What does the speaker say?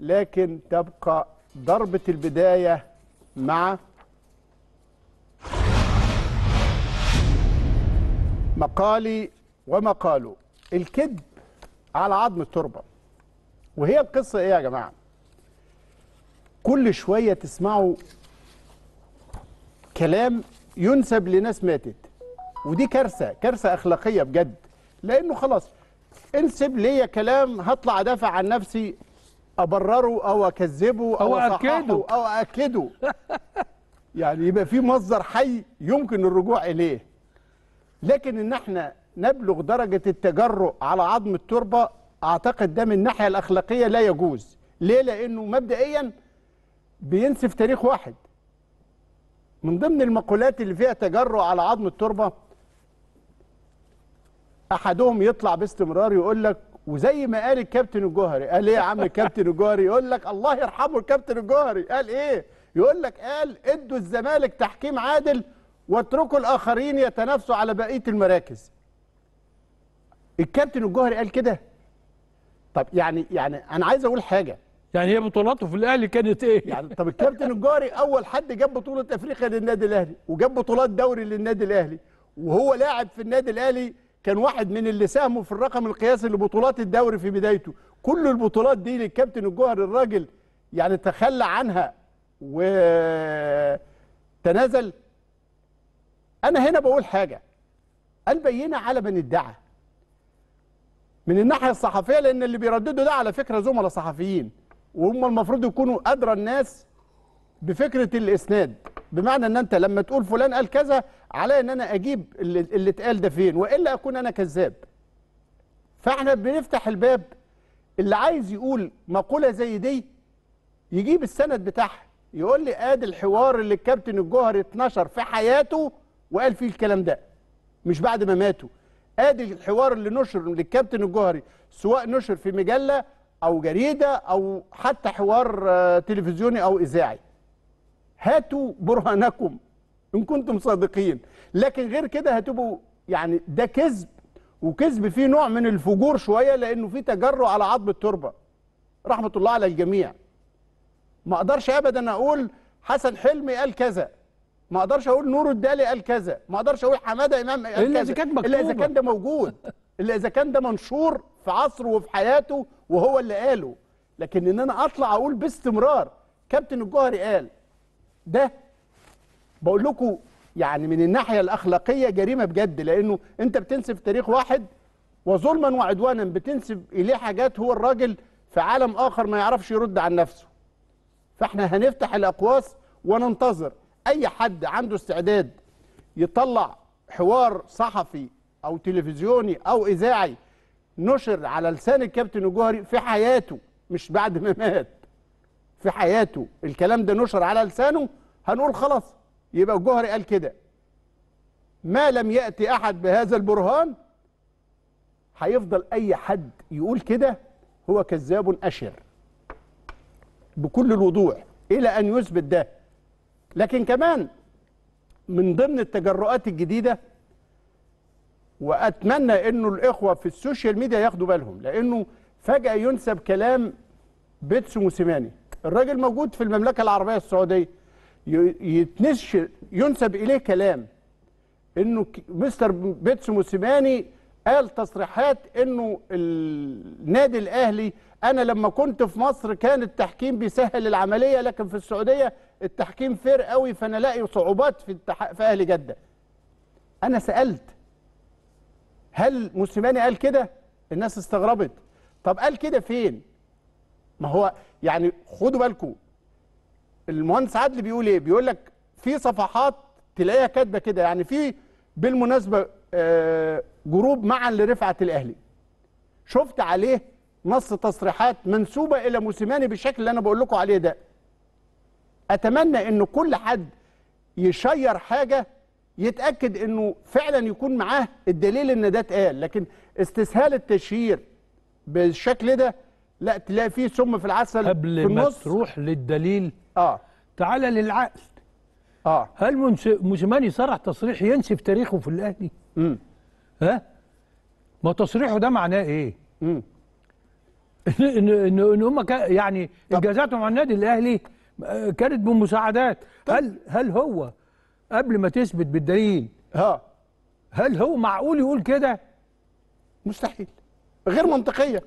لكن تبقى ضربة البداية مع مقالي ومقاله الكذب على عظم التربة وهي القصة ايه يا جماعة كل شوية تسمعوا كلام ينسب لناس ماتت ودي كارثة كارثة أخلاقية بجد لأنه خلاص انسب ليا كلام هطلع أدافع عن نفسي ابرره او اكذبه او, أو اكده او اكده يعني يبقى في مصدر حي يمكن الرجوع اليه لكن ان احنا نبلغ درجه التجرؤ على عظم التربه اعتقد ده من الناحيه الاخلاقيه لا يجوز ليه لانه مبدئيا بينسف تاريخ واحد من ضمن المقولات اللي فيها تجرؤ على عظم التربه احدهم يطلع باستمرار يقول لك وزي ما قال الكابتن الجوهري قال ايه يا عم الكابتن الجوهري يقول لك الله يرحمه الكابتن الجوهري قال ايه يقول لك قال ادوا الزمالك تحكيم عادل واتركوا الاخرين يتنافسوا على بقيه المراكز الكابتن الجوهري قال كده طب يعني يعني انا عايز اقول حاجه يعني هي بطولاته في الاهلي كانت ايه يعني طب الكابتن الجوهري اول حد جاب بطوله افريقيا للنادي الاهلي وجاب بطولات دوري للنادي الاهلي وهو لاعب في النادي الاهلي كان واحد من اللي ساهموا في الرقم القياسي لبطولات الدوري في بدايته كل البطولات دي للكابتن الجوهر الراجل يعني تخلى عنها وتنازل انا هنا بقول حاجه البينه على من ادعى من الناحيه الصحفيه لان اللي بيرددوا ده على فكره زملاء صحفيين وهم المفروض يكونوا ادرى الناس بفكره الاسناد بمعنى ان انت لما تقول فلان قال كذا على ان انا اجيب اللي, اللي اتقال ده فين والا اكون انا كذاب فاحنا بنفتح الباب اللي عايز يقول مقوله زي دي يجيب السند بتاعها يقول لي ادي الحوار اللي الكابتن الجوهري اتنشر في حياته وقال فيه الكلام ده مش بعد ما ماتوا ادي الحوار اللي نشر للكابتن الجوهري سواء نشر في مجله او جريده او حتى حوار آه، تلفزيوني او اذاعي هاتوا برهانكم إن كنتم صادقين لكن غير كده هتبقوا يعني ده كذب وكذب فيه نوع من الفجور شوية لأنه فيه تجرؤ على عظم التربة رحمة الله على الجميع ما أقدرش أبدا أقول حسن حلمي قال كذا ما اقدرش اقول نور الدالي قال كذا ما اقدرش اقول حماده امام قال الا اذا كان مكتوب الا اذا كان ده موجود الا اذا كان ده منشور في عصره وفي حياته وهو اللي قاله لكن ان انا اطلع اقول باستمرار كابتن الجوهري قال ده بقول لكم يعني من الناحيه الاخلاقيه جريمه بجد لانه انت بتنسب تاريخ واحد وظلما وعدوانا بتنسب اليه حاجات هو الراجل في عالم اخر ما يعرفش يرد عن نفسه فاحنا هنفتح الاقواس وننتظر اي حد عنده استعداد يطلع حوار صحفي او تلفزيوني او اذاعي نشر على لسان الكابتن الجوهري في حياته مش بعد ما مات في حياته الكلام ده نشر على لسانه هنقول خلاص يبقى الجوهري قال كده ما لم يأتي أحد بهذا البرهان هيفضل أي حد يقول كده هو كذاب أشر بكل الوضوح إلى أن يثبت ده لكن كمان من ضمن التجرؤات الجديدة وأتمنى أنه الإخوة في السوشيال ميديا ياخدوا بالهم لأنه فجأة ينسب كلام بيتسو موسيماني الراجل موجود في المملكة العربية السعودية يتنش ينسب اليه كلام انه مستر بيتسو موسيماني قال تصريحات انه النادي الاهلي انا لما كنت في مصر كان التحكيم بيسهل العمليه لكن في السعوديه التحكيم فير قوي فانا الاقي صعوبات في التح... في اهلي جده انا سالت هل موسيماني قال كده الناس استغربت طب قال كده فين ما هو يعني خدوا بالكم المهندس عدلي بيقول ايه بيقول لك في صفحات تلاقيها كاتبه كده يعني في بالمناسبه آه، جروب معا لرفعه الاهلي شفت عليه نص تصريحات منسوبه الى موسيماني بالشكل اللي انا بقول لكم عليه ده اتمنى ان كل حد يشير حاجه يتاكد انه فعلا يكون معاه الدليل ان ده اتقال لكن استسهال التشهير بالشكل ده لا تلاقي فيه سم في العسل قبل في النص. ما تروح للدليل اه تعال للعقل اه هل موسيماني صرح تصريح ينسف تاريخه في الاهلي؟ امم ها؟ ما تصريحه ده معناه ايه؟ امم ان ان ان هم يعني انجازاتهم مع النادي الاهلي آه، كانت بمساعدات هل هل هو قبل ما تثبت بالدليل ها آه. هل هو معقول يقول كده؟ مستحيل غير منطقيه